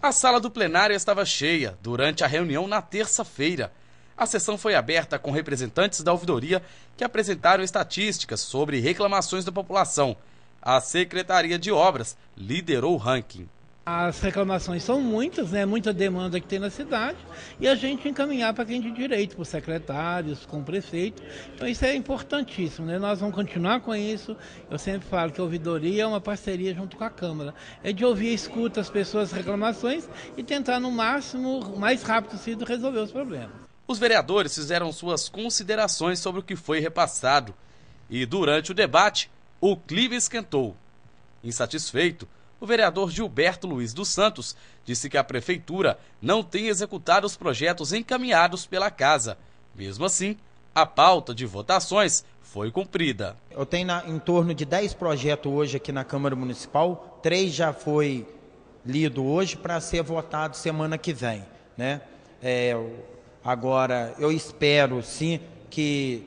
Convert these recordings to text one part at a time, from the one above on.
A sala do plenário estava cheia durante a reunião na terça-feira. A sessão foi aberta com representantes da ouvidoria que apresentaram estatísticas sobre reclamações da população. A Secretaria de Obras liderou o ranking. As reclamações são muitas, né? Muita demanda que tem na cidade e a gente encaminhar para quem de direito, para os secretários, com o prefeito. Então isso é importantíssimo, né? Nós vamos continuar com isso. Eu sempre falo que a ouvidoria é uma parceria junto com a Câmara. É de ouvir, escuta as pessoas, reclamações e tentar no máximo, mais rápido possível, resolver os problemas. Os vereadores fizeram suas considerações sobre o que foi repassado e durante o debate o clima esquentou. Insatisfeito, o vereador Gilberto Luiz dos Santos disse que a prefeitura não tem executado os projetos encaminhados pela casa. Mesmo assim, a pauta de votações foi cumprida. Eu tenho na, em torno de 10 projetos hoje aqui na Câmara Municipal, três já foi lido hoje para ser votado semana que vem. Né? É, agora, eu espero sim que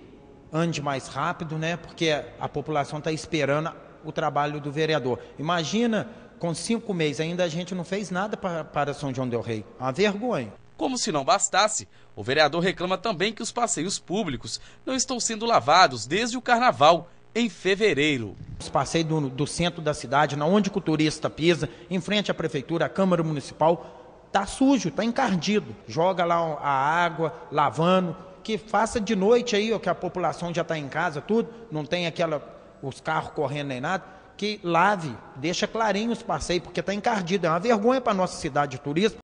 ande mais rápido, né? porque a população está esperando o trabalho do vereador. Imagina, com cinco meses ainda a gente não fez nada para, São João del Rei. Uma vergonha. Como se não bastasse, o vereador reclama também que os passeios públicos não estão sendo lavados desde o carnaval, em fevereiro. Os passeios do, do centro da cidade, na onde o turista pisa, em frente à prefeitura, à Câmara Municipal, tá sujo, tá encardido. Joga lá a água, lavando, que faça de noite aí, ó, que a população já está em casa, tudo, não tem aquela os carros correndo nem nada, que lave, deixa clarinho os passeios, porque está encardido. É uma vergonha para a nossa cidade de turismo.